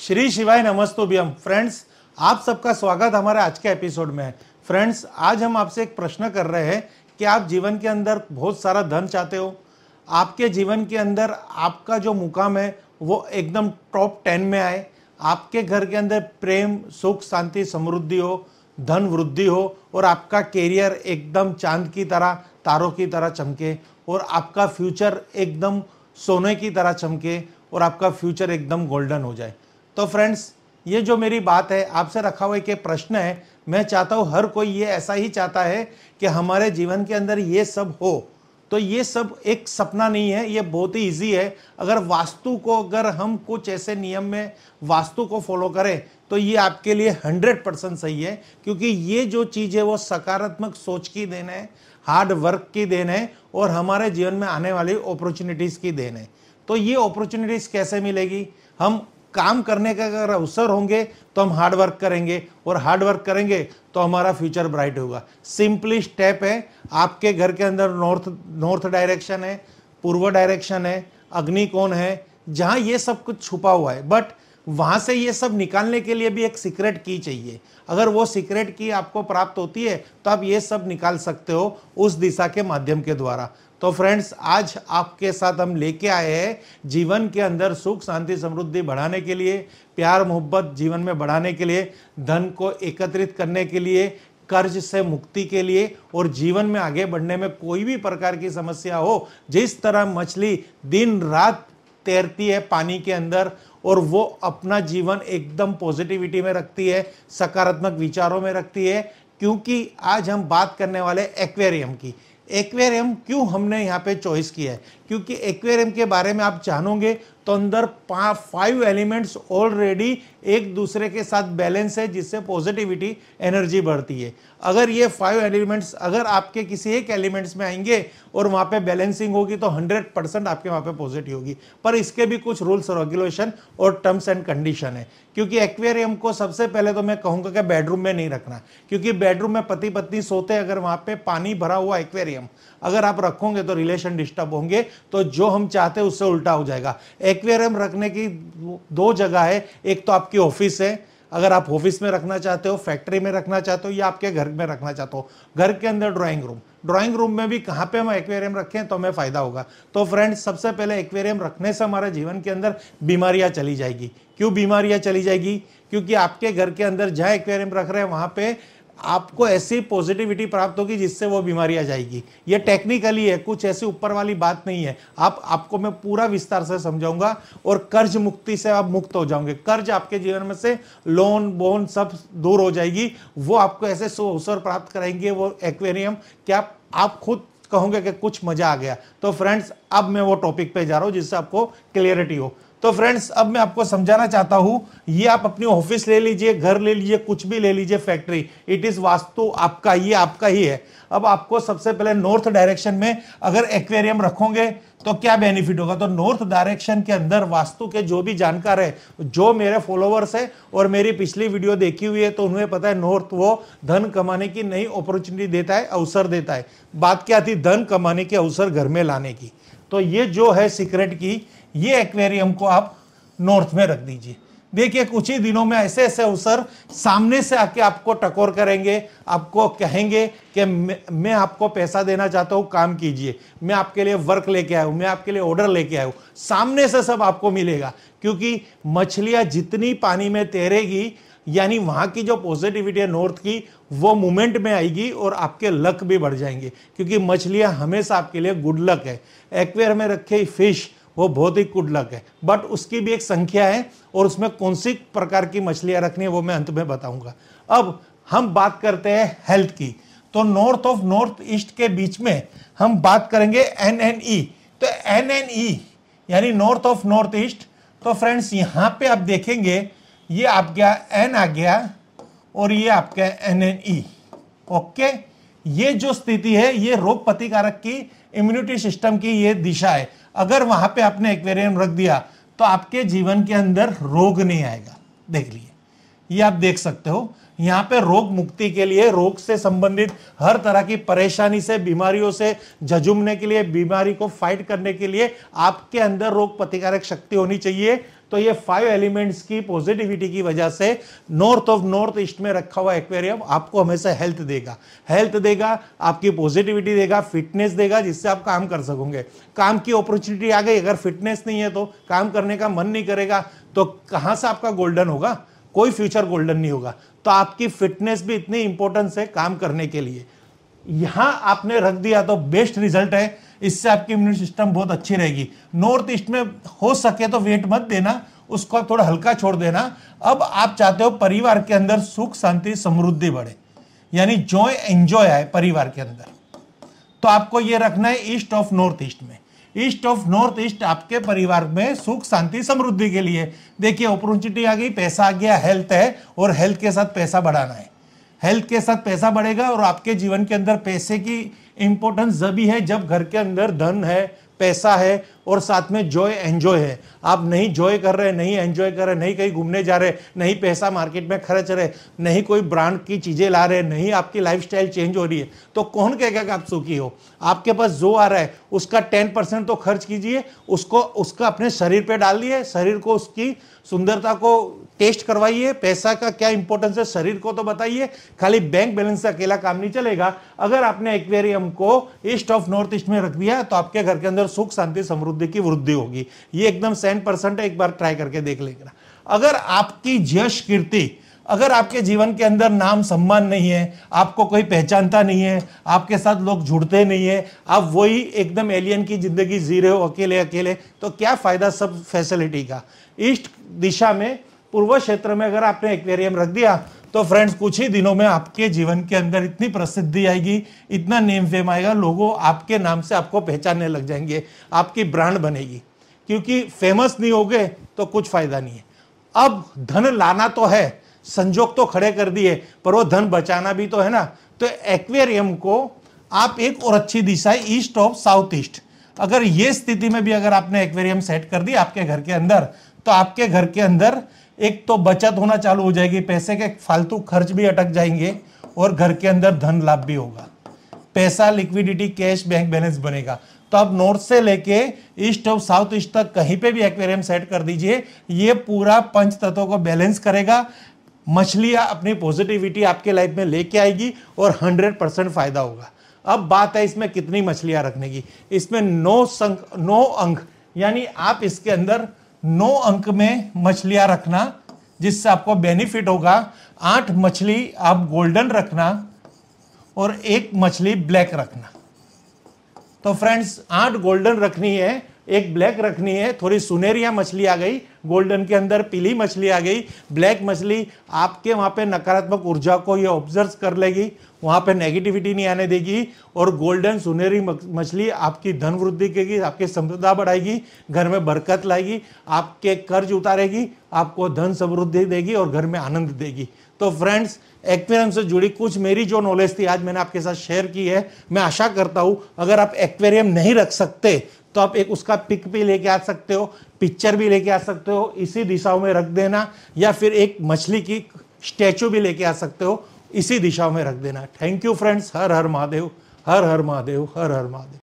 श्री शिवाय नमस्तोभ्यम फ्रेंड्स आप सबका स्वागत हमारे आज के एपिसोड में है फ्रेंड्स आज हम आपसे एक प्रश्न कर रहे हैं कि आप जीवन के अंदर बहुत सारा धन चाहते हो आपके जीवन के अंदर आपका जो मुकाम है वो एकदम टॉप टेन में आए आपके घर के अंदर प्रेम सुख शांति समृद्धि हो धन वृद्धि हो और आपका कैरियर एकदम चांद की तरह तारों की तरह चमके और आपका फ्यूचर एकदम सोने की तरह चमके और आपका फ्यूचर एकदम गोल्डन हो जाए तो फ्रेंड्स ये जो मेरी बात है आपसे रखा हुआ एक प्रश्न है मैं चाहता हूँ हर कोई ये ऐसा ही चाहता है कि हमारे जीवन के अंदर ये सब हो तो ये सब एक सपना नहीं है ये बहुत ही इजी है अगर वास्तु को अगर हम कुछ ऐसे नियम में वास्तु को फॉलो करें तो ये आपके लिए हंड्रेड परसेंट सही है क्योंकि ये जो चीज़ है वो सकारात्मक सोच की देन है हार्ड वर्क की देन है और हमारे जीवन में आने वाली अपॉर्चुनिटीज़ की देन है तो ये अपॉर्चुनिटीज़ कैसे मिलेगी हम काम करने का अगर अवसर होंगे तो हम हार्ड वर्क करेंगे और हार्ड वर्क करेंगे तो हमारा फ्यूचर ब्राइट होगा सिंपली स्टेप है आपके घर के अंदर नॉर्थ नॉर्थ डायरेक्शन है पूर्व डायरेक्शन है अग्नि कौन है जहाँ ये सब कुछ छुपा हुआ है बट वहाँ से ये सब निकालने के लिए भी एक सीक्रेट की चाहिए अगर वो सीक्रेट की आपको प्राप्त होती है तो आप ये सब निकाल सकते हो उस दिशा के माध्यम के द्वारा तो फ्रेंड्स आज आपके साथ हम लेके आए हैं जीवन के अंदर सुख शांति समृद्धि बढ़ाने के लिए प्यार मोहब्बत जीवन में बढ़ाने के लिए धन को एकत्रित करने के लिए कर्ज से मुक्ति के लिए और जीवन में आगे बढ़ने में कोई भी प्रकार की समस्या हो जिस तरह मछली दिन रात तैरती है पानी के अंदर और वो अपना जीवन एकदम पॉजिटिविटी में रखती है सकारात्मक विचारों में रखती है क्योंकि आज हम बात करने वाले एक्वेरियम की एक्वेरियम क्यों हमने यहाँ पे चॉइस किया है क्योंकि एक्वेरियम के बारे में आप जानोगे तो अंदर फाइव एलिमेंट्स ऑलरेडी एक दूसरे के साथ बैलेंस है जिससे पॉजिटिविटी एनर्जी बढ़ती है अगर ये फाइव एलिमेंट्स अगर आपके किसी एक एलिमेंट्स में आएंगे और वहाँ पे बैलेंसिंग होगी तो 100 परसेंट आपके वहाँ पे पॉजिटिव होगी पर इसके भी कुछ रूल्स रेगुलेशन और टर्म्स एंड कंडीशन है क्योंकि एक्वेरियम को सबसे पहले तो मैं कहूँगा कि बेडरूम में नहीं रखना क्योंकि बेडरूम में पति पत्नी सोते अगर वहाँ पर पानी भरा हुआ एक्वेरियम अगर आप रखोगे तो रिलेशन डिस्टर्ब होंगे तो जो हम चाहते हैं उससे उल्टा हो जाएगा एक्वेरियम रखने की दो जगह है एक तो आपकी ऑफिस है अगर आप ऑफिस में रखना चाहते हो फैक्ट्री में रखना चाहते हो या आपके घर में रखना चाहते हो घर के अंदर ड्राइंग रूम ड्राइंग रूम में भी कहाँ पे हम एक्वेरियम रखें तो हमें फ़ायदा होगा तो फ्रेंड्स सबसे पहले एक्वेरियम रखने से हमारे जीवन के अंदर बीमारियाँ चली जाएगी क्यों बीमारियाँ चली जाएगी क्योंकि आपके घर के अंदर जहाँ एक्वेरियम रख रहे हैं वहाँ पर आपको ऐसी पॉजिटिविटी प्राप्त होगी जिससे वो बीमारी आ जाएगी ये टेक्निकली है कुछ ऐसी ऊपर वाली बात नहीं है आप आपको मैं पूरा विस्तार से समझाऊंगा और कर्ज मुक्ति से आप मुक्त हो जाओगे कर्ज आपके जीवन में से लोन बोन सब दूर हो जाएगी वो आपको ऐसे अवसर प्राप्त कराएंगे वो एक्वेरियम कि आप, आप खुद कहोगे कि कुछ मजा आ गया तो फ्रेंड्स अब मैं वो टॉपिक पे जा रहा हूँ जिससे आपको क्लियरिटी हो तो फ्रेंड्स अब मैं आपको समझाना चाहता हूं ये आप अपनी ऑफिस ले लीजिए घर ले लीजिए कुछ भी ले लीजिए फैक्ट्री इट इज वास्तु आपका ये आपका ही है अब आपको सबसे पहले नॉर्थ डायरेक्शन में अगर एक्वेरियम रखोगे तो क्या बेनिफिट होगा तो नॉर्थ डायरेक्शन के अंदर वास्तु के जो भी जानकार है जो मेरे फॉलोअर्स है और मेरी पिछली वीडियो देखी हुई है तो उन्हें पता है नॉर्थ वो धन कमाने की नई अपॉर्चुनिटी देता है अवसर देता है बात क्या थी धन कमाने के अवसर घर में लाने की तो ये जो है सीक्रेट की ये एक्वेरियम को आप नॉर्थ में रख दीजिए देखिए कुछ ही दिनों में ऐसे ऐसे अवसर सामने से आके आपको टकोर करेंगे आपको कहेंगे कि मैं आपको पैसा देना चाहता हूँ काम कीजिए मैं आपके लिए वर्क लेके आया हूँ मैं आपके लिए ऑर्डर लेके आया हूँ सामने से सब आपको मिलेगा क्योंकि मछलियाँ जितनी पानी में तैरेगी यानी वहाँ की जो पॉजिटिविटी है नॉर्थ की वो मूवमेंट में आएगी और आपके लक भी बढ़ जाएंगे क्योंकि मछलियाँ हमेशा आपके लिए गुड लक है एक्वेयर में रखे फिश वो बहुत ही कुडलक है बट उसकी भी एक संख्या है और उसमें कौन सी प्रकार की मछलियां रखनी है वो मैं अंत में बताऊंगा अब हम बात करते हैं हेल्थ की तो नॉर्थ ऑफ नॉर्थ ईस्ट के बीच में हम बात करेंगे एन एन ई तो एन एन ई यानी नॉर्थ ऑफ नॉर्थ ईस्ट तो फ्रेंड्स यहाँ पे आप देखेंगे ये आप गया एन आ गया और ये आपका एन एन ई ओके ये जो स्थिति है ये रोग प्रतिकारक की इम्यूनिटी सिस्टम की ये दिशा है अगर वहां पे आपने एक्वेरियम रख दिया तो आपके जीवन के अंदर रोग नहीं आएगा देख लिए ये आप देख सकते हो यहाँ पे रोग मुक्ति के लिए रोग से संबंधित हर तरह की परेशानी से बीमारियों से झुमने के लिए बीमारी को फाइट करने के लिए आपके अंदर रोग प्रतिकारक शक्ति होनी चाहिए तो ये फाइव एलिमेंट्स की पॉजिटिविटी की वजह से नॉर्थ ऑफ नॉर्थ ईस्ट में रखा हुआ एक्वेरियम आपको हमेशा हेल्थ देगा हेल्थ देगा आपकी पॉजिटिविटी देगा फिटनेस देगा जिससे आप काम कर सकोगे काम की अपॉर्चुनिटी आ गई अगर फिटनेस नहीं है तो काम करने का मन नहीं करेगा तो कहाँ से आपका गोल्डन होगा कोई फ्यूचर गोल्डन नहीं होगा तो आपकी फिटनेस भी इतनी इंपॉर्टेंस है काम करने के लिए यहां आपने रख दिया तो बेस्ट रिजल्ट है इससे आपकी इम्यून सिस्टम बहुत अच्छी रहेगी नॉर्थ ईस्ट में हो सके तो वेट मत देना उसको थोड़ा हल्का छोड़ देना अब आप चाहते हो परिवार के अंदर सुख शांति समृद्धि बढ़े यानी जॉय एंजॉय आए परिवार के अंदर तो आपको यह रखना है ईस्ट ऑफ नॉर्थ ईस्ट में ईस्ट ऑफ नॉर्थ ईस्ट आपके परिवार में सुख शांति समृद्धि के लिए देखिए अपॉर्चुनिटी आ गई पैसा आ गया हेल्थ है और हेल्थ के साथ पैसा बढ़ाना है हेल्थ के साथ पैसा बढ़ेगा और आपके जीवन के अंदर पैसे की इंपॉर्टेंस जब ही है जब घर के अंदर धन है पैसा है और साथ में जॉय एंजॉय है आप नहीं जॉय कर रहे नहीं एन्जॉय कर रहे नहीं कहीं घूमने जा रहे नहीं पैसा मार्केट में खर्च रहे नहीं कोई ब्रांड की चीज़ें ला रहे नहीं आपकी लाइफ चेंज हो रही है तो कौन कहेगा कि आप सुखी हो आपके पास जो आ रहा है उसका टेन परसेंट तो खर्च कीजिए उसको उसका अपने शरीर पर डाल दिए शरीर को उसकी सुंदरता को टेस्ट करवाइए पैसा का क्या इंपॉर्टेंस है शरीर को तो बताइए खाली बैंक बैलेंस से अकेला काम नहीं चलेगा अगर आपने एक्वेरियम को ईस्ट ऑफ नॉर्थ ईस्ट में रख दिया तो आपके घर के अंदर सुख शांति समृद्धि बुद्धि की वृद्धि होगी ये एकदम सेंट परसेंट एक बार ट्राई करके देख लेना अगर आपकी जश कीर्ति अगर आपके जीवन के अंदर नाम सम्मान नहीं है आपको कोई पहचानता नहीं है आपके साथ लोग जुड़ते नहीं है आप वही एकदम एलियन की जिंदगी जी रहे हो अकेले अकेले तो क्या फायदा सब फैसिलिटी का ईस्ट दिशा में पूर्व क्षेत्र में अगर आपने एक्वेरियम रख दिया तो फ्रेंड्स कुछ ही दिनों में आपके जीवन के अंदर इतनी प्रसिद्धि आएगी इतना नेम फेम आएगा लोगों आपके नाम से आपको पहचानने लग जाएंगे आपकी ब्रांड बनेगी क्योंकि फेमस नहीं हो गए तो कुछ फायदा नहीं है अब धन लाना तो है संजोग तो खड़े कर दिए पर वो धन बचाना भी तो है ना तो एक्वेरियम को आप एक और अच्छी दिशा ईस्ट ऑफ साउथ ईस्ट अगर ये स्थिति में भी अगर आपने एक्वेरियम सेट कर दी आपके घर के अंदर तो आपके घर के अंदर एक तो बचत होना चालू हो जाएगी पैसे के फालतू खर्च भी अटक जाएंगे और घर के अंदर धन लाभ भी होगा पैसा लिक्विडिटी कैश बैंक बैलेंस बनेगा तो आप नॉर्थ से लेके ईस्ट और साउथ ईस्ट तक कहीं पे भी एक्वेरियम सेट कर दीजिए ये पूरा पंच तत्वों को बैलेंस करेगा मछलियां अपनी पॉजिटिविटी आपके लाइफ में लेके आएगी और हंड्रेड परसेंट फायदा होगा अब बात है इसमें कितनी मछलियां रखने की इसमें नौ संख नौ अंक यानी आप इसके अंदर नौ अंक में मछलियां रखना जिससे आपको बेनिफिट होगा आठ मछली आप गोल्डन रखना और एक मछली ब्लैक रखना तो फ्रेंड्स आठ गोल्डन रखनी है एक ब्लैक रखनी है थोड़ी सुनहरिया मछली आ गई गोल्डन के अंदर पीली मछली आ गई ब्लैक मछली आपके वहाँ पे नकारात्मक ऊर्जा को ये ऑब्जर्व कर लेगी वहाँ पे नेगेटिविटी नहीं आने देगी और गोल्डन सुनहरी मछली आपकी धन वृद्धि करेगी आपकी समृद्धा बढ़ाएगी घर में बरकत लाएगी आपके कर्ज उतारेगी आपको धन समृद्धि देगी और घर में आनंद देगी तो फ्रेंड्स एक्वेरियम से जुड़ी कुछ मेरी जो नॉलेज थी आज मैंने आपके साथ शेयर की है मैं आशा करता हूं अगर आप एक्वेरियम नहीं रख सकते तो आप एक उसका पिक भी लेके आ सकते हो पिक्चर भी लेके आ सकते हो इसी दिशाओं में रख देना या फिर एक मछली की स्टैचू भी लेके आ सकते हो इसी दिशाओं में रख देना थैंक यू फ्रेंड्स हर हर महादेव हर हर महादेव हर हर महादेव